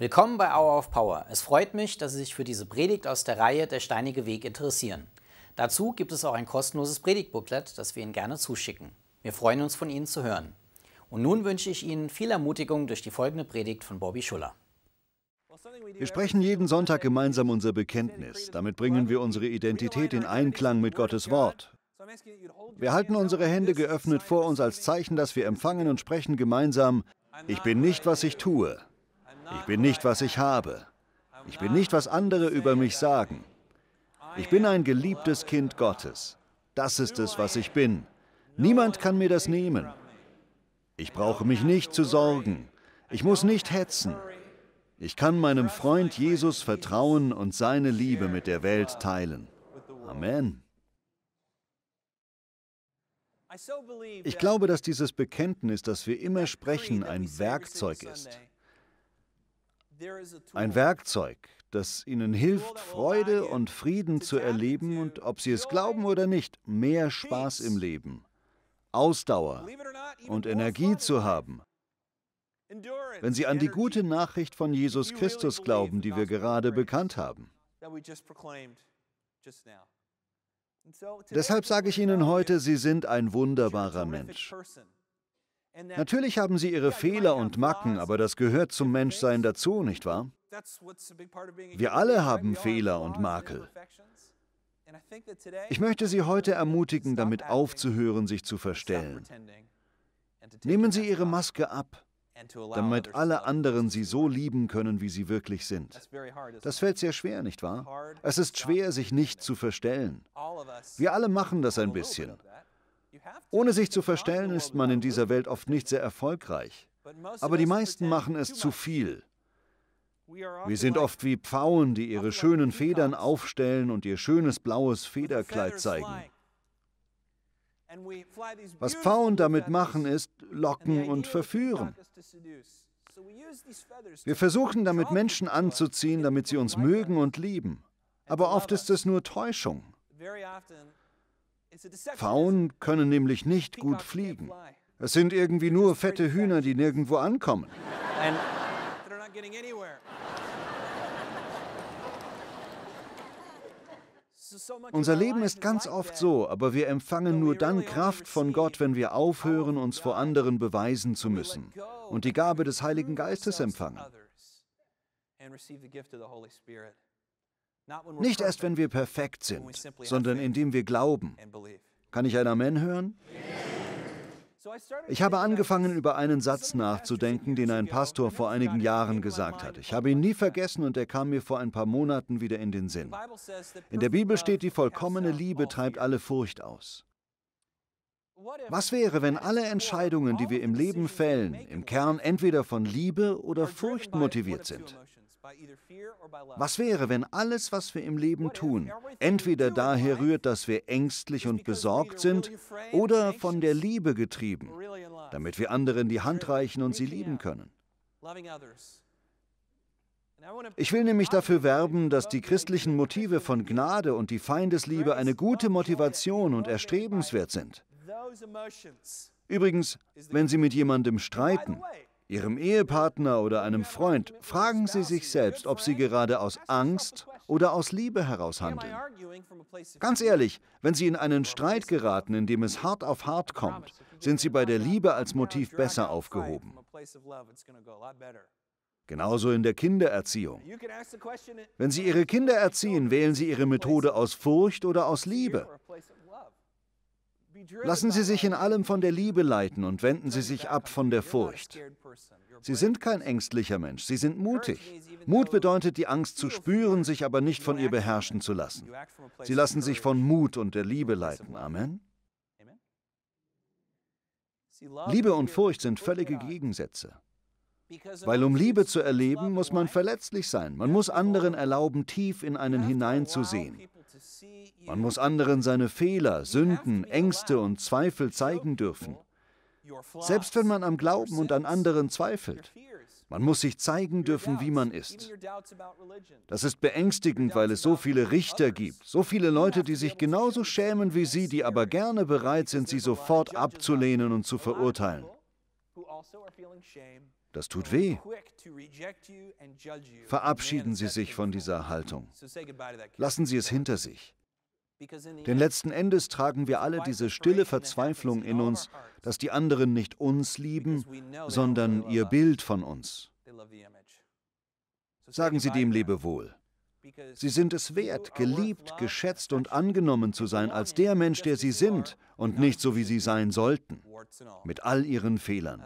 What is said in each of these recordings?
Willkommen bei Hour of Power. Es freut mich, dass Sie sich für diese Predigt aus der Reihe Der steinige Weg interessieren. Dazu gibt es auch ein kostenloses Predigtbooklet, das wir Ihnen gerne zuschicken. Wir freuen uns, von Ihnen zu hören. Und nun wünsche ich Ihnen viel Ermutigung durch die folgende Predigt von Bobby Schuller. Wir sprechen jeden Sonntag gemeinsam unser Bekenntnis. Damit bringen wir unsere Identität in Einklang mit Gottes Wort. Wir halten unsere Hände geöffnet vor uns als Zeichen, dass wir empfangen und sprechen gemeinsam, ich bin nicht, was ich tue, ich bin nicht, was ich habe. Ich bin nicht, was andere über mich sagen. Ich bin ein geliebtes Kind Gottes. Das ist es, was ich bin. Niemand kann mir das nehmen. Ich brauche mich nicht zu sorgen. Ich muss nicht hetzen. Ich kann meinem Freund Jesus vertrauen und seine Liebe mit der Welt teilen. Amen. Ich glaube, dass dieses Bekenntnis, das wir immer sprechen, ein Werkzeug ist. Ein Werkzeug, das ihnen hilft, Freude und Frieden zu erleben und, ob sie es glauben oder nicht, mehr Spaß im Leben, Ausdauer und Energie zu haben. Wenn sie an die gute Nachricht von Jesus Christus glauben, die wir gerade bekannt haben. Deshalb sage ich Ihnen heute, Sie sind ein wunderbarer Mensch. Natürlich haben sie ihre Fehler und Macken, aber das gehört zum Menschsein dazu, nicht wahr? Wir alle haben Fehler und Makel. Ich möchte Sie heute ermutigen, damit aufzuhören, sich zu verstellen. Nehmen Sie Ihre Maske ab, damit alle anderen Sie so lieben können, wie Sie wirklich sind. Das fällt sehr schwer, nicht wahr? Es ist schwer, sich nicht zu verstellen. Wir alle machen das ein bisschen. Ohne sich zu verstellen ist man in dieser Welt oft nicht sehr erfolgreich. Aber die meisten machen es zu viel. Wir sind oft wie Pfauen, die ihre schönen Federn aufstellen und ihr schönes blaues Federkleid zeigen. Was Pfauen damit machen, ist locken und verführen. Wir versuchen damit Menschen anzuziehen, damit sie uns mögen und lieben. Aber oft ist es nur Täuschung. Pfauen können nämlich nicht gut fliegen. Es sind irgendwie nur fette Hühner, die nirgendwo ankommen. Unser Leben ist ganz oft so, aber wir empfangen nur dann Kraft von Gott, wenn wir aufhören, uns vor anderen beweisen zu müssen und die Gabe des Heiligen Geistes empfangen. Nicht erst, wenn wir perfekt sind, sondern indem wir glauben. Kann ich ein Amen hören? Ich habe angefangen, über einen Satz nachzudenken, den ein Pastor vor einigen Jahren gesagt hat. Ich habe ihn nie vergessen und er kam mir vor ein paar Monaten wieder in den Sinn. In der Bibel steht, die vollkommene Liebe treibt alle Furcht aus. Was wäre, wenn alle Entscheidungen, die wir im Leben fällen, im Kern entweder von Liebe oder Furcht motiviert sind? Was wäre, wenn alles, was wir im Leben tun, entweder daher rührt, dass wir ängstlich und besorgt sind oder von der Liebe getrieben, damit wir anderen die Hand reichen und sie lieben können? Ich will nämlich dafür werben, dass die christlichen Motive von Gnade und die Feindesliebe eine gute Motivation und erstrebenswert sind. Übrigens, wenn Sie mit jemandem streiten, Ihrem Ehepartner oder einem Freund, fragen Sie sich selbst, ob Sie gerade aus Angst oder aus Liebe heraus handeln. Ganz ehrlich, wenn Sie in einen Streit geraten, in dem es hart auf hart kommt, sind Sie bei der Liebe als Motiv besser aufgehoben. Genauso in der Kindererziehung. Wenn Sie Ihre Kinder erziehen, wählen Sie Ihre Methode aus Furcht oder aus Liebe. Lassen Sie sich in allem von der Liebe leiten und wenden Sie sich ab von der Furcht. Sie sind kein ängstlicher Mensch, Sie sind mutig. Mut bedeutet, die Angst zu spüren, sich aber nicht von ihr beherrschen zu lassen. Sie lassen sich von Mut und der Liebe leiten. Amen. Liebe und Furcht sind völlige Gegensätze. Weil um Liebe zu erleben, muss man verletzlich sein. Man muss anderen erlauben, tief in einen hineinzusehen. Man muss anderen seine Fehler, Sünden, Ängste und Zweifel zeigen dürfen. Selbst wenn man am Glauben und an anderen zweifelt. Man muss sich zeigen dürfen, wie man ist. Das ist beängstigend, weil es so viele Richter gibt, so viele Leute, die sich genauso schämen wie Sie, die aber gerne bereit sind, sie sofort abzulehnen und zu verurteilen. Das tut weh. Verabschieden Sie sich von dieser Haltung. Lassen Sie es hinter sich. Denn letzten Endes tragen wir alle diese stille Verzweiflung in uns, dass die anderen nicht uns lieben, sondern ihr Bild von uns. Sagen Sie dem Lebewohl. Sie sind es wert, geliebt, geschätzt und angenommen zu sein als der Mensch, der sie sind und nicht so, wie sie sein sollten mit all ihren Fehlern.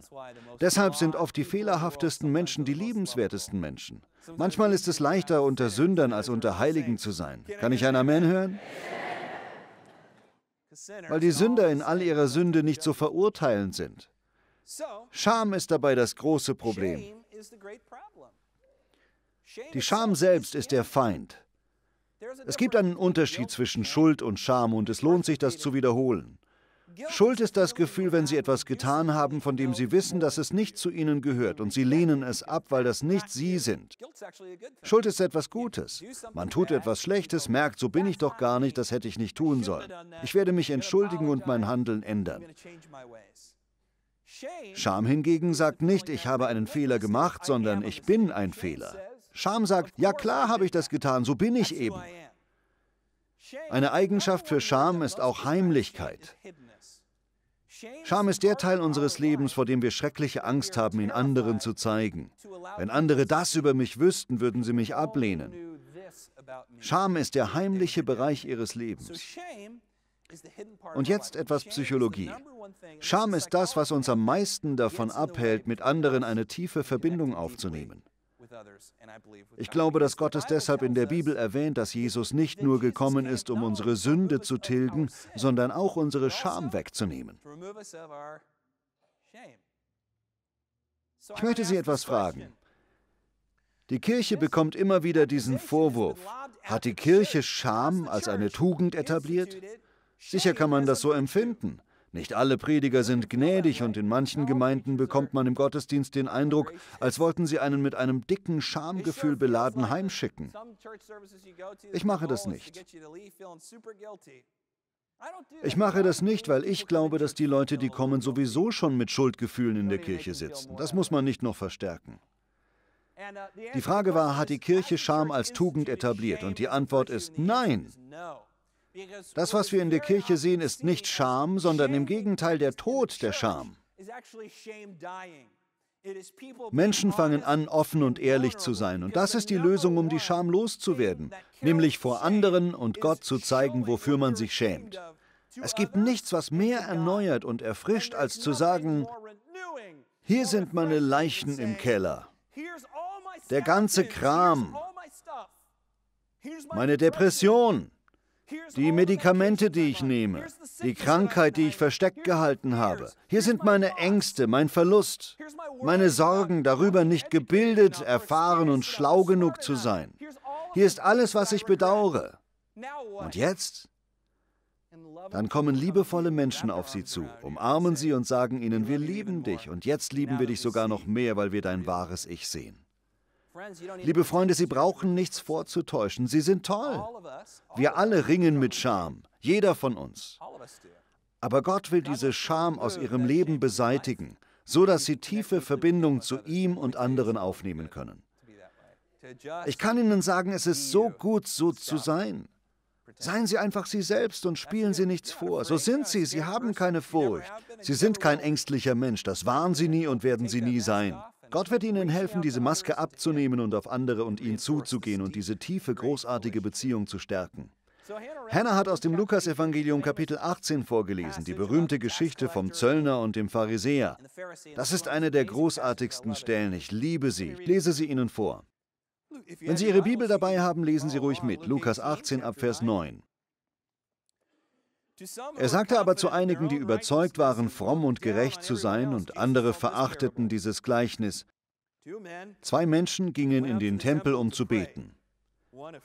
Deshalb sind oft die fehlerhaftesten Menschen die liebenswertesten Menschen. Manchmal ist es leichter, unter Sündern als unter Heiligen zu sein. Kann ich ein Amen hören? Weil die Sünder in all ihrer Sünde nicht so verurteilend sind. Scham ist dabei das große Problem. Die Scham selbst ist der Feind. Es gibt einen Unterschied zwischen Schuld und Scham und es lohnt sich, das zu wiederholen. Schuld ist das Gefühl, wenn sie etwas getan haben, von dem sie wissen, dass es nicht zu ihnen gehört und sie lehnen es ab, weil das nicht sie sind. Schuld ist etwas Gutes. Man tut etwas Schlechtes, merkt, so bin ich doch gar nicht, das hätte ich nicht tun sollen. Ich werde mich entschuldigen und mein Handeln ändern. Scham hingegen sagt nicht, ich habe einen Fehler gemacht, sondern ich bin ein Fehler. Scham sagt, ja klar habe ich das getan, so bin ich eben. Eine Eigenschaft für Scham ist auch Heimlichkeit. Scham ist der Teil unseres Lebens, vor dem wir schreckliche Angst haben, ihn anderen zu zeigen. Wenn andere das über mich wüssten, würden sie mich ablehnen. Scham ist der heimliche Bereich ihres Lebens. Und jetzt etwas Psychologie. Scham ist das, was uns am meisten davon abhält, mit anderen eine tiefe Verbindung aufzunehmen. Ich glaube, dass Gott es deshalb in der Bibel erwähnt, dass Jesus nicht nur gekommen ist, um unsere Sünde zu tilgen, sondern auch unsere also Scham wegzunehmen. Ich möchte Sie etwas fragen. Die Kirche bekommt immer wieder diesen Vorwurf. Hat die Kirche Scham als eine Tugend etabliert? Sicher kann man das so empfinden. Nicht alle Prediger sind gnädig und in manchen Gemeinden bekommt man im Gottesdienst den Eindruck, als wollten sie einen mit einem dicken Schamgefühl beladen heimschicken. Ich mache das nicht. Ich mache das nicht, weil ich glaube, dass die Leute, die kommen, sowieso schon mit Schuldgefühlen in der Kirche sitzen. Das muss man nicht noch verstärken. Die Frage war, hat die Kirche Scham als Tugend etabliert? Und die Antwort ist nein. Das, was wir in der Kirche sehen, ist nicht Scham, sondern im Gegenteil der Tod der Scham. Menschen fangen an, offen und ehrlich zu sein. Und das ist die Lösung, um die Scham loszuwerden, nämlich vor anderen und Gott zu zeigen, wofür man sich schämt. Es gibt nichts, was mehr erneuert und erfrischt, als zu sagen, hier sind meine Leichen im Keller, der ganze Kram, meine Depression, die Medikamente, die ich nehme, die Krankheit, die ich versteckt gehalten habe. Hier sind meine Ängste, mein Verlust, meine Sorgen darüber, nicht gebildet, erfahren und schlau genug zu sein. Hier ist alles, was ich bedauere. Und jetzt? Dann kommen liebevolle Menschen auf sie zu, umarmen sie und sagen ihnen, wir lieben dich und jetzt lieben wir dich sogar noch mehr, weil wir dein wahres Ich sehen. Liebe Freunde, Sie brauchen nichts vorzutäuschen. Sie sind toll. Wir alle ringen mit Scham, jeder von uns. Aber Gott will diese Scham aus ihrem Leben beseitigen, so dass sie tiefe Verbindung zu ihm und anderen aufnehmen können. Ich kann Ihnen sagen, es ist so gut, so zu sein. Seien Sie einfach Sie selbst und spielen Sie nichts vor. So sind Sie, Sie haben keine Furcht. Sie sind kein ängstlicher Mensch, das waren Sie nie und werden Sie nie sein. Gott wird Ihnen helfen, diese Maske abzunehmen und auf andere und ihn zuzugehen und diese tiefe, großartige Beziehung zu stärken. Hannah hat aus dem Lukasevangelium Kapitel 18 vorgelesen, die berühmte Geschichte vom Zöllner und dem Pharisäer. Das ist eine der großartigsten Stellen. Ich liebe sie. Ich lese sie Ihnen vor. Wenn Sie Ihre Bibel dabei haben, lesen Sie ruhig mit. Lukas 18 Abvers 9. Er sagte aber zu einigen, die überzeugt waren, fromm und gerecht zu sein, und andere verachteten dieses Gleichnis. Zwei Menschen gingen in den Tempel, um zu beten.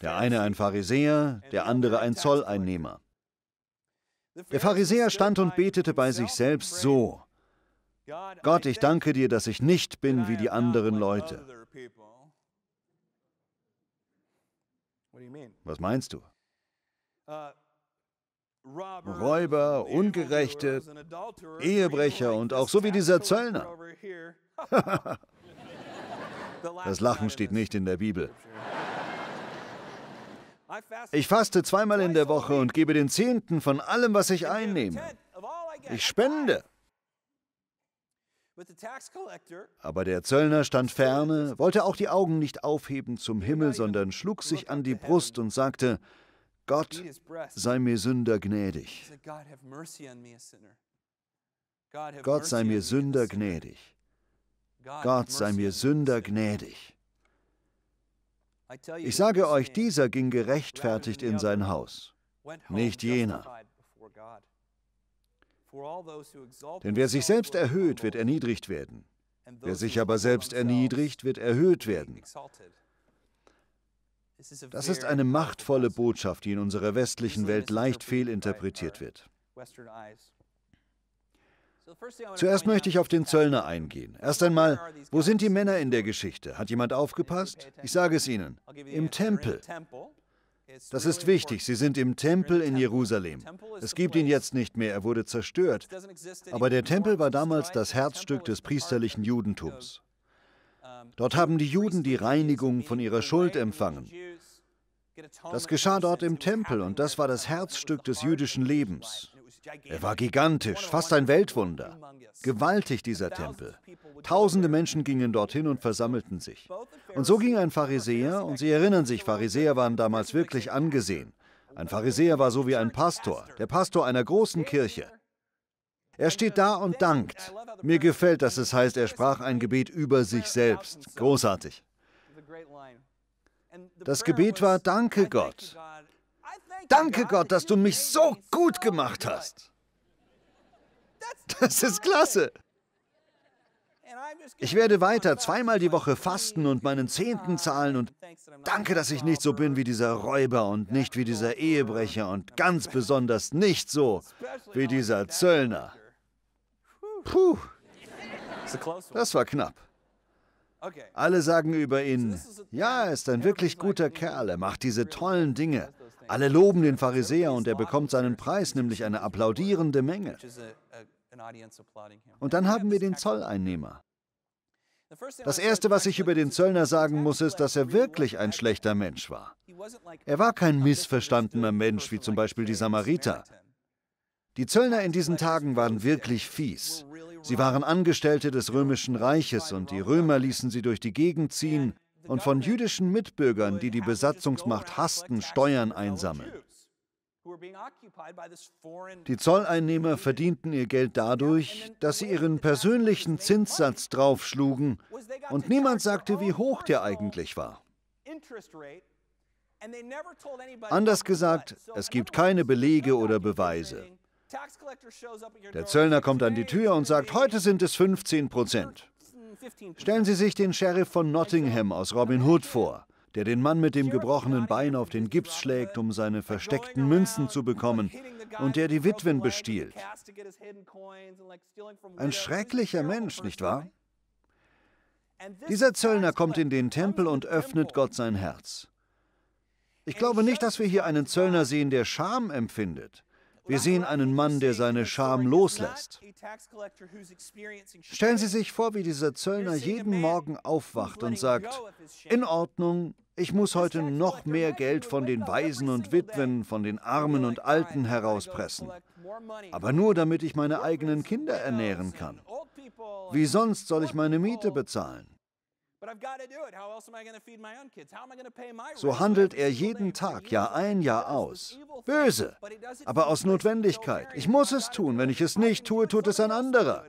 Der eine ein Pharisäer, der andere ein Zolleinnehmer. Der Pharisäer stand und betete bei sich selbst so. Gott, ich danke dir, dass ich nicht bin wie die anderen Leute. Was meinst du? Räuber, Ungerechte, Ehebrecher und auch so wie dieser Zöllner. das Lachen steht nicht in der Bibel. Ich faste zweimal in der Woche und gebe den Zehnten von allem, was ich einnehme. Ich spende. Aber der Zöllner stand ferne, wollte auch die Augen nicht aufheben zum Himmel, sondern schlug sich an die Brust und sagte, Gott sei mir Sünder gnädig. Gott sei mir Sünder gnädig. Gott sei mir Sünder gnädig. Ich sage euch, dieser ging gerechtfertigt in sein Haus, nicht jener. Denn wer sich selbst erhöht, wird erniedrigt werden. Wer sich aber selbst erniedrigt, wird erhöht werden. Das ist eine machtvolle Botschaft, die in unserer westlichen Welt leicht fehlinterpretiert wird. Uh, Zuerst möchte ich auf den Zöllner eingehen. Erst einmal, wo sind die Männer in der Geschichte? Hat jemand aufgepasst? Ich sage es Ihnen. Im Tempel. Das ist wichtig. Sie sind im Tempel in Jerusalem. Es gibt ihn jetzt nicht mehr. Er wurde zerstört. Aber der Tempel war damals das Herzstück des priesterlichen Judentums. Dort haben die Juden die Reinigung von ihrer Schuld empfangen. Das geschah dort im Tempel und das war das Herzstück des jüdischen Lebens. Er war gigantisch, fast ein Weltwunder. Gewaltig dieser Tempel. Tausende Menschen gingen dorthin und versammelten sich. Und so ging ein Pharisäer, und Sie erinnern sich, Pharisäer waren damals wirklich angesehen. Ein Pharisäer war so wie ein Pastor, der Pastor einer großen Kirche. Er steht da und dankt. Mir gefällt, dass es heißt, er sprach ein Gebet über sich selbst. Großartig. Das Gebet war, danke Gott. Danke Gott, dass du mich so gut gemacht hast. Das ist klasse. Ich werde weiter zweimal die Woche fasten und meinen Zehnten ah, zahlen und danke, dass ich nicht so bin wie dieser Räuber und nicht wie dieser Ehebrecher und ganz besonders nicht so wie dieser Zöllner. Puh, das war knapp. Alle sagen über ihn, ja, er ist ein wirklich guter Kerl, er macht diese tollen Dinge. Alle loben den Pharisäer und er bekommt seinen Preis, nämlich eine applaudierende Menge. Und dann haben wir den Zolleinnehmer. Das Erste, was ich über den Zöllner sagen muss, ist, dass er wirklich ein schlechter Mensch war. Er war kein missverstandener Mensch wie zum Beispiel die Samariter. Die Zöllner in diesen Tagen waren wirklich fies. Sie waren Angestellte des römischen Reiches und die Römer ließen sie durch die Gegend ziehen und von jüdischen Mitbürgern, die die Besatzungsmacht hassten, Steuern einsammeln. Die Zolleinnehmer verdienten ihr Geld dadurch, dass sie ihren persönlichen Zinssatz draufschlugen und niemand sagte, wie hoch der eigentlich war. Anders gesagt, es gibt keine Belege oder Beweise. Der Zöllner kommt an die Tür und sagt, heute sind es 15 Prozent. Stellen Sie sich den Sheriff von Nottingham aus Robin Hood vor, der den Mann mit dem gebrochenen Bein auf den Gips schlägt, um seine versteckten Münzen zu bekommen, und der die Witwen bestiehlt. Ein schrecklicher Mensch, nicht wahr? Dieser Zöllner kommt in den Tempel und öffnet Gott sein Herz. Ich glaube nicht, dass wir hier einen Zöllner sehen, der Scham empfindet. Wir sehen einen Mann, der seine Scham loslässt. Stellen Sie sich vor, wie dieser Zöllner jeden Morgen aufwacht und sagt, in Ordnung, ich muss heute noch mehr Geld von den Waisen und Witwen, von den Armen und Alten herauspressen. Aber nur damit ich meine eigenen Kinder ernähren kann. Wie sonst soll ich meine Miete bezahlen? So handelt er jeden Tag, Jahr ein, Jahr aus. Böse, aber aus Notwendigkeit. Ich muss es tun. Wenn ich es nicht tue, tut es ein anderer.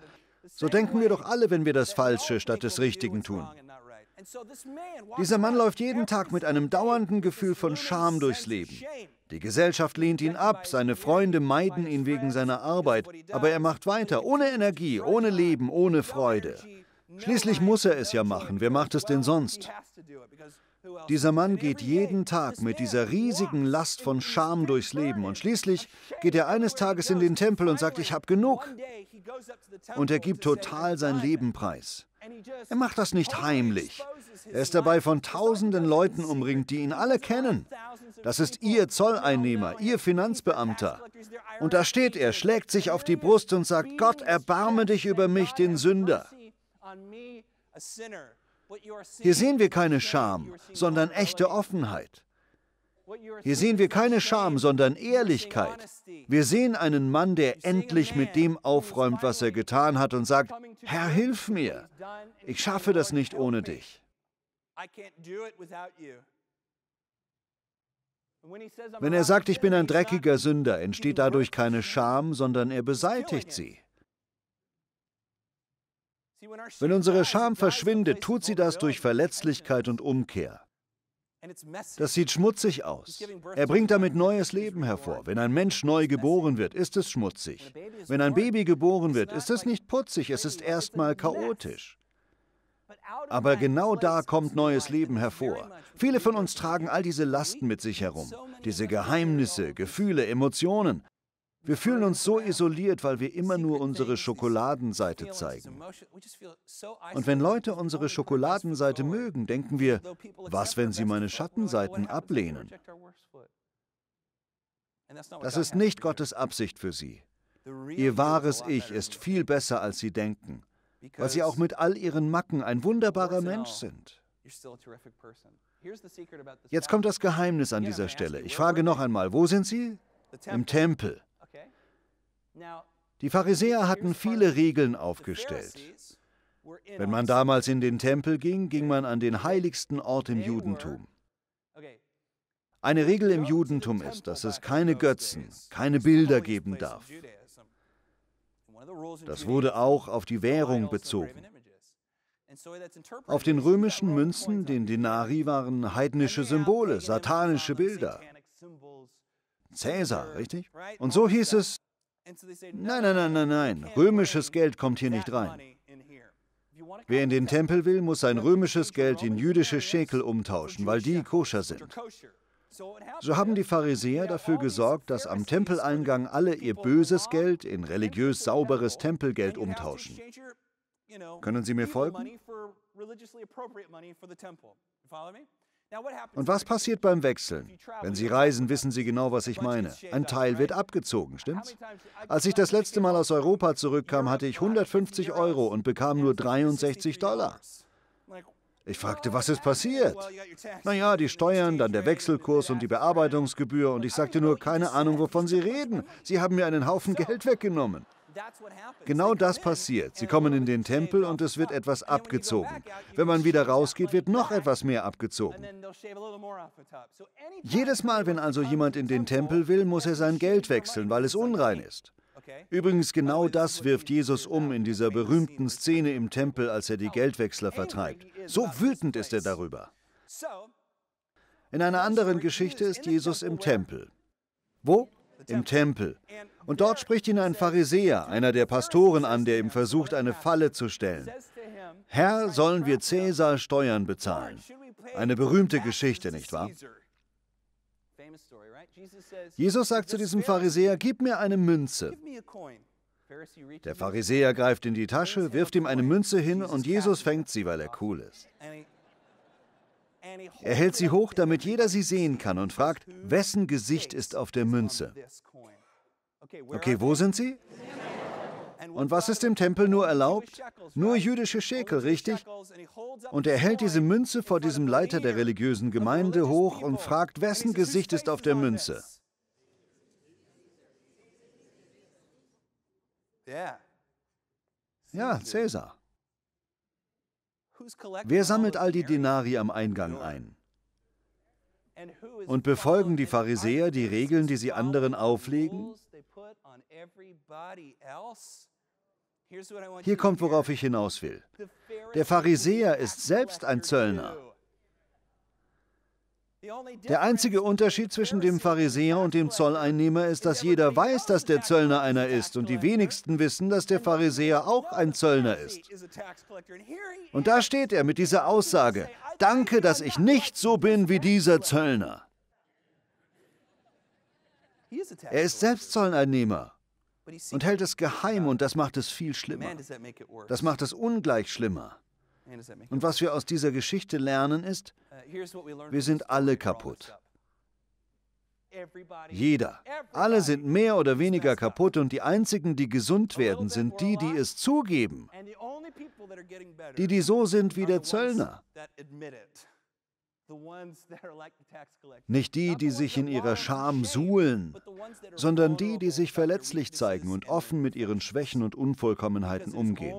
So denken wir doch alle, wenn wir das Falsche statt des Richtigen tun. Dieser Mann läuft jeden Tag mit einem dauernden Gefühl von Scham durchs Leben. Die Gesellschaft lehnt ihn ab, seine Freunde meiden ihn wegen seiner Arbeit, aber er macht weiter, ohne Energie, ohne Leben, ohne Freude. Schließlich muss er es ja machen. Wer macht es denn sonst? Dieser Mann geht jeden Tag mit dieser riesigen Last von Scham durchs Leben und schließlich geht er eines Tages in den Tempel und sagt, ich habe genug. Und er gibt total sein Leben preis. Er macht das nicht heimlich. Er ist dabei von tausenden Leuten umringt, die ihn alle kennen. Das ist ihr Zolleinnehmer, ihr Finanzbeamter. Und da steht er, schlägt sich auf die Brust und sagt, Gott, erbarme dich über mich, den Sünder. Hier sehen wir keine Scham, sondern echte Offenheit. Hier sehen wir keine Scham, sondern Ehrlichkeit. Wir sehen einen Mann, der endlich mit dem aufräumt, was er getan hat und sagt, Herr, hilf mir. Ich schaffe das nicht ohne dich. Wenn er sagt, ich bin ein dreckiger Sünder, entsteht dadurch keine Scham, sondern er beseitigt sie. Wenn unsere Scham verschwindet, tut sie das durch Verletzlichkeit und Umkehr. Das sieht schmutzig aus. Er bringt damit neues Leben hervor. Wenn ein Mensch neu geboren wird, ist es schmutzig. Wenn ein Baby geboren wird, ist es nicht putzig, es ist erstmal chaotisch. Aber genau da kommt neues Leben hervor. Viele von uns tragen all diese Lasten mit sich herum, diese Geheimnisse, Gefühle, Emotionen, wir fühlen uns so isoliert, weil wir immer nur unsere Schokoladenseite zeigen. Und wenn Leute unsere Schokoladenseite mögen, denken wir, was, wenn sie meine Schattenseiten ablehnen? Das ist nicht Gottes Absicht für sie. Ihr wahres Ich ist viel besser, als sie denken, weil sie auch mit all ihren Macken ein wunderbarer Mensch sind. Jetzt kommt das Geheimnis an dieser Stelle. Ich frage noch einmal, wo sind sie? Im Tempel. Die Pharisäer hatten viele Regeln aufgestellt. Wenn man damals in den Tempel ging, ging man an den heiligsten Ort im Judentum. Eine Regel im Judentum ist, dass es keine Götzen, keine Bilder geben darf. Das wurde auch auf die Währung bezogen. Auf den römischen Münzen, den Denari, waren heidnische Symbole, satanische Bilder. Cäsar, richtig? Und so hieß es, nein, nein, nein, nein, nein, römisches Geld kommt hier nicht rein. Wer in den Tempel will, muss sein römisches Geld in jüdische Schekel umtauschen, weil die koscher sind. So haben die Pharisäer dafür gesorgt, dass am Tempeleingang alle ihr böses Geld in religiös sauberes Tempelgeld umtauschen. Können Sie mir folgen? Und was passiert beim Wechseln? Wenn Sie reisen, wissen Sie genau, was ich meine. Ein Teil wird abgezogen, stimmt's? Als ich das letzte Mal aus Europa zurückkam, hatte ich 150 Euro und bekam nur 63 Dollar. Ich oh, fragte, was ist passiert? Naja, die Steuern, dann der Wechselkurs und die Bearbeitungsgebühr und ich sagte nur, keine Ahnung, wovon Sie reden. Sie haben mir einen Haufen Geld weggenommen. Genau das passiert. Sie kommen in den Tempel und es wird etwas abgezogen. Wenn man wieder rausgeht, wird noch etwas mehr abgezogen. Jedes Mal, wenn also jemand in den Tempel will, muss er sein Geld wechseln, weil es unrein ist. Übrigens genau das wirft Jesus um in dieser berühmten Szene im Tempel, als er die Geldwechsler vertreibt. So wütend ist er darüber. In einer anderen Geschichte ist Jesus im Tempel. Wo? im Tempel. Und dort spricht ihn ein Pharisäer, einer der Pastoren an, der ihm versucht, eine Falle zu stellen. Herr, sollen wir Cäsar Steuern bezahlen? Eine berühmte Geschichte, nicht wahr? Jesus sagt zu diesem Pharisäer, gib mir eine Münze. Der Pharisäer greift in die Tasche, wirft ihm eine Münze hin und Jesus fängt sie, weil er cool ist. Er hält sie hoch, damit jeder sie sehen kann und fragt, wessen Gesicht ist auf der Münze? Okay, wo sind sie? Und was ist im Tempel nur erlaubt? Nur jüdische Schekel, richtig? Und er hält diese Münze vor diesem Leiter der religiösen Gemeinde hoch und fragt, wessen Gesicht ist auf der Münze? Ja, Cäsar. Wer sammelt all die Denari am Eingang ein? Und befolgen die Pharisäer die Regeln, die sie anderen auflegen? Hier kommt, worauf ich hinaus will. Der Pharisäer ist selbst ein Zöllner. Der einzige Unterschied zwischen dem Pharisäer und dem Zolleinnehmer ist, dass jeder weiß, dass der Zöllner einer ist und die wenigsten wissen, dass der Pharisäer auch ein Zöllner ist. Und da steht er mit dieser Aussage, danke, dass ich nicht so bin wie dieser Zöllner. Er ist selbst Zolleinnehmer und hält es geheim und das macht es viel schlimmer. Das macht es ungleich schlimmer. Und was wir aus dieser Geschichte lernen ist, uh, wir sind alle kaputt. Jeder. Alle sind mehr oder weniger kaputt und die einzigen, die gesund werden, sind die, die es zugeben. Die, die so sind wie der Zöllner. Nicht die, die sich in ihrer Scham suhlen, sondern die, die sich verletzlich zeigen und offen mit ihren Schwächen und Unvollkommenheiten umgehen.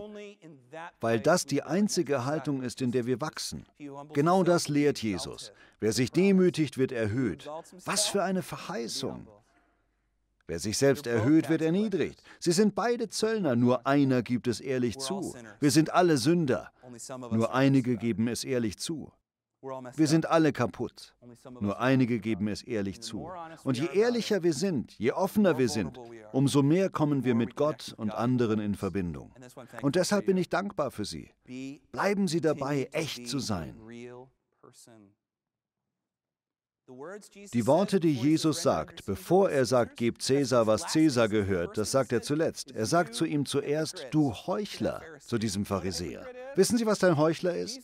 Weil das die einzige Haltung ist, in der wir wachsen. Genau das lehrt Jesus. Wer sich demütigt, wird erhöht. Was für eine Verheißung! Wer sich selbst erhöht, wird erniedrigt. Sie sind beide Zöllner, nur einer gibt es ehrlich zu. Wir sind alle Sünder, nur einige geben es ehrlich zu. Wir sind alle kaputt. Nur einige geben es ehrlich zu. Und je ehrlicher wir sind, je offener wir sind, umso mehr kommen wir mit Gott und anderen in Verbindung. Und deshalb bin ich dankbar für Sie. Bleiben Sie dabei, echt zu sein. Die Worte, die Jesus sagt, bevor er sagt, gebt Cäsar, was Cäsar gehört, das sagt er zuletzt. Er sagt zu ihm zuerst, du Heuchler, zu diesem Pharisäer. Wissen Sie, was ein Heuchler ist?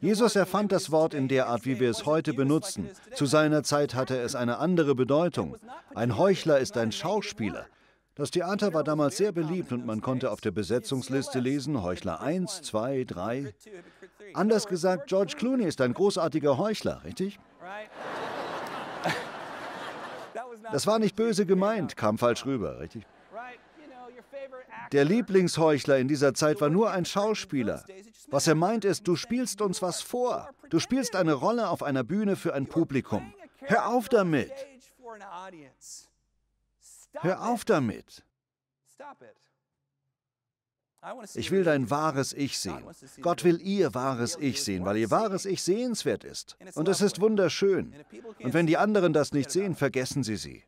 Jesus erfand das Wort in der Art, wie wir es heute benutzen. Zu seiner Zeit hatte es eine andere Bedeutung. Ein Heuchler ist ein Schauspieler. Das Theater war damals sehr beliebt und man konnte auf der Besetzungsliste lesen Heuchler 1, 2, 3. Anders gesagt, George Clooney ist ein großartiger Heuchler, richtig? Das war nicht böse gemeint, kam falsch rüber, richtig? Der Lieblingsheuchler in dieser Zeit war nur ein Schauspieler. Was er meint ist, du spielst uns was vor. Du spielst eine Rolle auf einer Bühne für ein Publikum. Hör auf damit. Hör auf damit. Stop it. Ich will dein wahres Ich sehen. Gott will ihr wahres Ich sehen, weil ihr wahres Ich sehenswert ist. Und es ist wunderschön. Und wenn die anderen das nicht sehen, vergessen sie sie.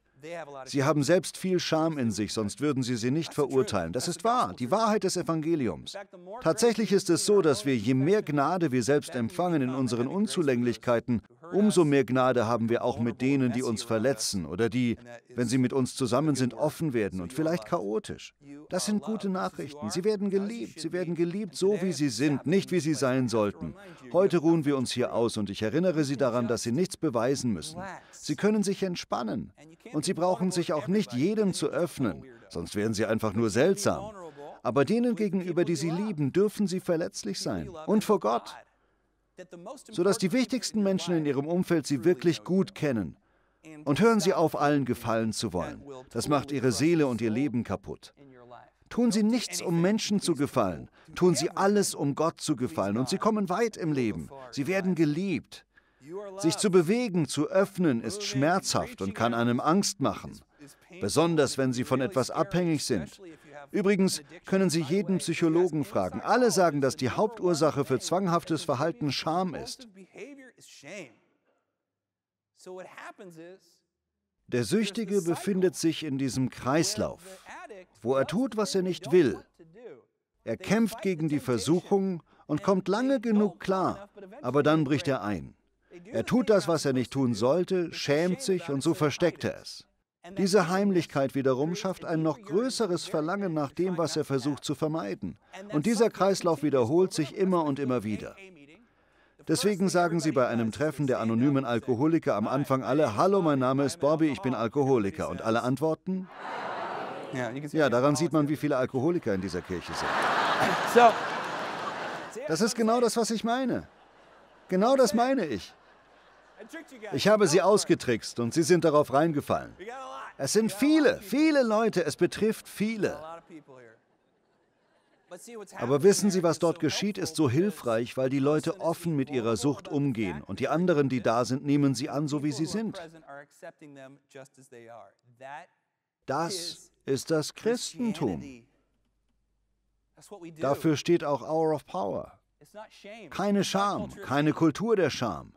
Sie haben selbst viel Scham in sich, sonst würden sie sie nicht verurteilen. Das ist wahr, die Wahrheit des Evangeliums. Tatsächlich ist es so, dass wir, je mehr Gnade wir selbst empfangen in unseren Unzulänglichkeiten, Umso mehr Gnade haben wir auch mit denen, die uns verletzen oder die, wenn sie mit uns zusammen sind, offen werden und vielleicht chaotisch. Das sind gute Nachrichten. Sie werden geliebt. Sie werden geliebt, so wie sie sind, nicht wie sie sein sollten. Heute ruhen wir uns hier aus und ich erinnere Sie daran, dass Sie nichts beweisen müssen. Sie können sich entspannen und Sie brauchen sich auch nicht jedem zu öffnen, sonst wären Sie einfach nur seltsam. Aber denen gegenüber, die Sie lieben, dürfen Sie verletzlich sein und vor Gott sodass die wichtigsten Menschen in Ihrem Umfeld Sie wirklich gut kennen. Und hören Sie auf, allen gefallen zu wollen. Das macht Ihre Seele und Ihr Leben kaputt. Tun Sie nichts, um Menschen zu gefallen. Tun Sie alles, um Gott zu gefallen. Und Sie kommen weit im Leben. Sie werden geliebt. Sich zu bewegen, zu öffnen, ist schmerzhaft und kann einem Angst machen. Besonders wenn Sie von etwas abhängig sind. Übrigens können Sie jeden Psychologen fragen. Alle sagen, dass die Hauptursache für zwanghaftes Verhalten Scham ist. Der Süchtige befindet sich in diesem Kreislauf, wo er tut, was er nicht will. Er kämpft gegen die Versuchung und kommt lange genug klar, aber dann bricht er ein. Er tut das, was er nicht tun sollte, schämt sich und so versteckt er es. Diese Heimlichkeit wiederum schafft ein noch größeres Verlangen nach dem, was er versucht zu vermeiden. Und dieser Kreislauf wiederholt sich immer und immer wieder. Deswegen sagen sie bei einem Treffen der anonymen Alkoholiker am Anfang alle, Hallo, mein Name ist Bobby, ich bin Alkoholiker. Und alle antworten? Ja, daran sieht man, wie viele Alkoholiker in dieser Kirche sind. Das ist genau das, was ich meine. Genau das meine ich. Ich habe sie ausgetrickst und sie sind darauf reingefallen. Es sind viele, viele Leute, es betrifft viele. Aber wissen Sie, was dort geschieht, ist so hilfreich, weil die Leute offen mit ihrer Sucht umgehen und die anderen, die da sind, nehmen sie an, so wie sie sind. Das ist das Christentum. Dafür steht auch Hour of Power. Keine Scham, keine Kultur der Scham.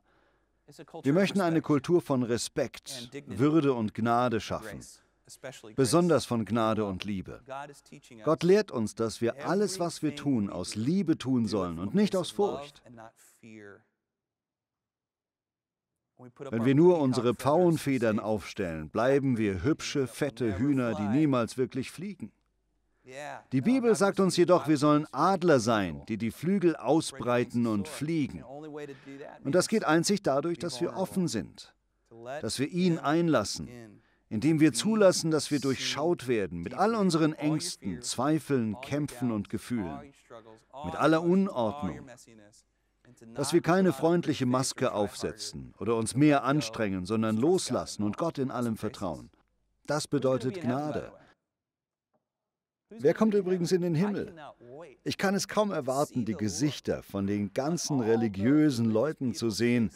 Wir möchten eine Kultur von Respekt, Würde und Gnade schaffen, besonders von Gnade und Liebe. Gott lehrt uns, dass wir alles, was wir tun, aus Liebe tun sollen und nicht aus Furcht. Wenn wir nur unsere Pfauenfedern aufstellen, bleiben wir hübsche, fette Hühner, die niemals wirklich fliegen. Die Bibel sagt uns jedoch, wir sollen Adler sein, die die Flügel ausbreiten und fliegen. Und das geht einzig dadurch, dass wir offen sind, dass wir ihn einlassen, indem wir zulassen, dass wir durchschaut werden mit all unseren Ängsten, Zweifeln, Kämpfen und Gefühlen, mit aller Unordnung, dass wir keine freundliche Maske aufsetzen oder uns mehr anstrengen, sondern loslassen und Gott in allem vertrauen. Das bedeutet Gnade. Wer kommt übrigens in den Himmel? Ich kann es kaum erwarten, die Gesichter von den ganzen religiösen Leuten zu sehen,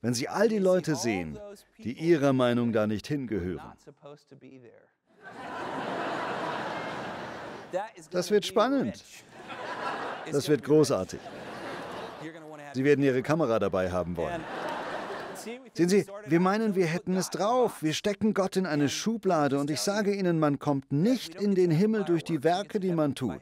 wenn sie all die Leute sehen, die ihrer Meinung da nicht hingehören. Das wird spannend. Das wird großartig. Sie werden Ihre Kamera dabei haben wollen. Sehen Sie, wir meinen, wir hätten es drauf. Wir stecken Gott in eine Schublade und ich sage Ihnen, man kommt nicht in den Himmel durch die Werke, die man tut.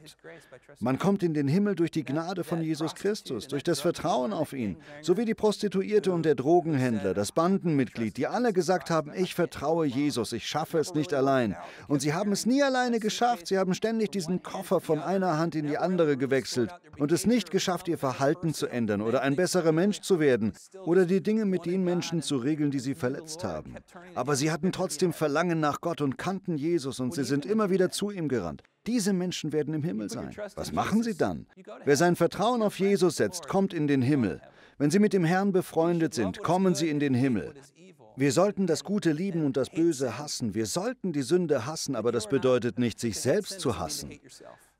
Man kommt in den Himmel durch die Gnade von Jesus Christus, durch das Vertrauen auf ihn, so wie die Prostituierte und der Drogenhändler, das Bandenmitglied, die alle gesagt haben, ich vertraue Jesus, ich schaffe es nicht allein. Und sie haben es nie alleine geschafft, sie haben ständig diesen Koffer von einer Hand in die andere gewechselt und es nicht geschafft, ihr Verhalten zu ändern oder ein besserer Mensch zu werden oder die Dinge, mit denen Menschen Menschen zu Regeln, die sie verletzt haben. Aber sie hatten trotzdem Verlangen nach Gott und kannten Jesus und sie sind immer wieder zu ihm gerannt. Diese Menschen werden im Himmel sein. Was machen sie dann? Wer sein Vertrauen auf Jesus setzt, kommt in den Himmel. Wenn sie mit dem Herrn befreundet sind, kommen sie in den Himmel. Wir sollten das Gute lieben und das Böse hassen. Wir sollten die Sünde hassen, aber das bedeutet nicht, sich selbst zu hassen.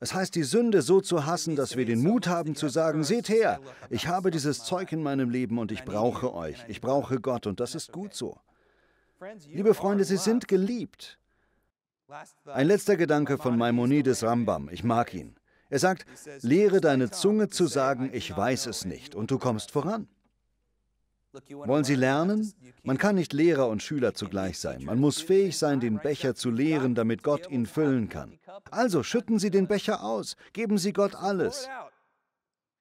Es heißt, die Sünde so zu hassen, dass wir den Mut haben zu sagen, seht her, ich habe dieses Zeug in meinem Leben und ich brauche euch, ich brauche Gott und das ist gut so. Liebe Freunde, Sie sind geliebt. Ein letzter Gedanke von Maimonides Rambam, ich mag ihn. Er sagt, lehre deine Zunge zu sagen, ich weiß es nicht, und du kommst voran. Wollen Sie lernen? Man kann nicht Lehrer und Schüler zugleich sein. Man muss fähig sein, den Becher zu leeren, damit Gott ihn füllen kann. Also schütten Sie den Becher aus, geben Sie Gott alles.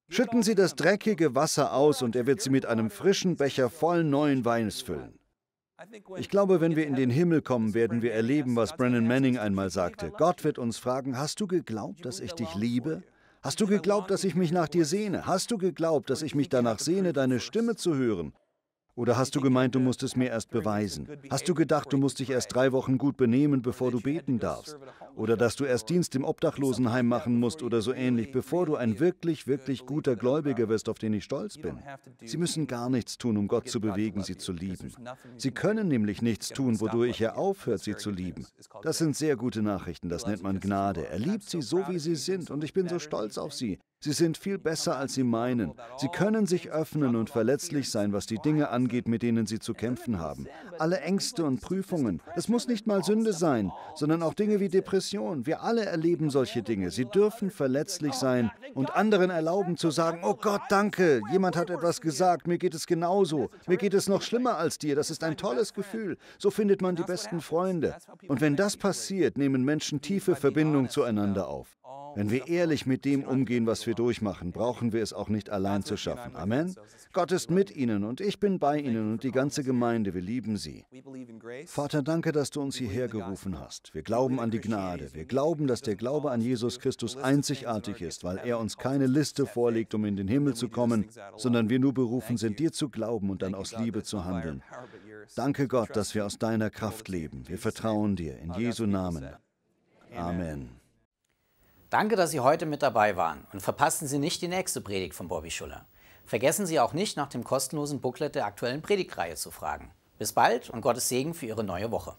Schütten Sie das dreckige Wasser aus und er wird Sie mit einem frischen Becher voll neuen Weines füllen. Ich glaube, wenn wir in den Himmel kommen, werden wir erleben, was Brennan Manning einmal sagte. Gott wird uns fragen, hast du geglaubt, dass ich dich liebe? Hast du geglaubt, dass ich mich nach dir sehne? Hast du geglaubt, dass ich mich danach sehne, deine Stimme zu hören? Oder hast du gemeint, du musst es mir erst beweisen? Hast du gedacht, du musst dich erst drei Wochen gut benehmen, bevor du beten darfst? oder dass du erst Dienst im Obdachlosenheim machen musst oder so ähnlich, bevor du ein wirklich, wirklich guter Gläubiger wirst, auf den ich stolz bin. Sie müssen gar nichts tun, um Gott zu bewegen, sie zu lieben. Sie können nämlich nichts tun, wodurch er aufhört, sie zu lieben. Das sind sehr gute Nachrichten, das nennt man Gnade. Er liebt sie so, wie sie sind und ich bin so stolz auf sie. Sie sind viel besser, als sie meinen. Sie können sich öffnen und verletzlich sein, was die Dinge angeht, mit denen sie zu kämpfen haben. Alle Ängste und Prüfungen. Es muss nicht mal Sünde sein, sondern auch Dinge wie Depressionen Depression. Wir alle erleben solche Dinge. Sie dürfen verletzlich sein und anderen erlauben zu sagen, oh Gott, danke, jemand hat etwas gesagt, mir geht es genauso, mir geht es noch schlimmer als dir, das ist ein tolles Gefühl. So findet man die besten Freunde. Und wenn das passiert, nehmen Menschen tiefe Verbindung zueinander auf. Wenn wir ehrlich mit dem umgehen, was wir durchmachen, brauchen wir es auch nicht allein zu schaffen. Amen. Gott ist mit Ihnen und ich bin bei Ihnen und die ganze Gemeinde, wir lieben Sie. Vater, danke, dass du uns hierher gerufen hast. Wir glauben an die Gnade. Wir glauben, dass der Glaube an Jesus Christus einzigartig ist, weil er uns keine Liste vorlegt, um in den Himmel zu kommen, sondern wir nur berufen sind, dir zu glauben und dann aus Liebe zu handeln. Danke Gott, dass wir aus deiner Kraft leben. Wir vertrauen dir. In Jesu Namen. Amen. Danke, dass Sie heute mit dabei waren und verpassen Sie nicht die nächste Predigt von Bobby Schuller. Vergessen Sie auch nicht, nach dem kostenlosen Booklet der aktuellen Predigtreihe zu fragen. Bis bald und Gottes Segen für Ihre neue Woche.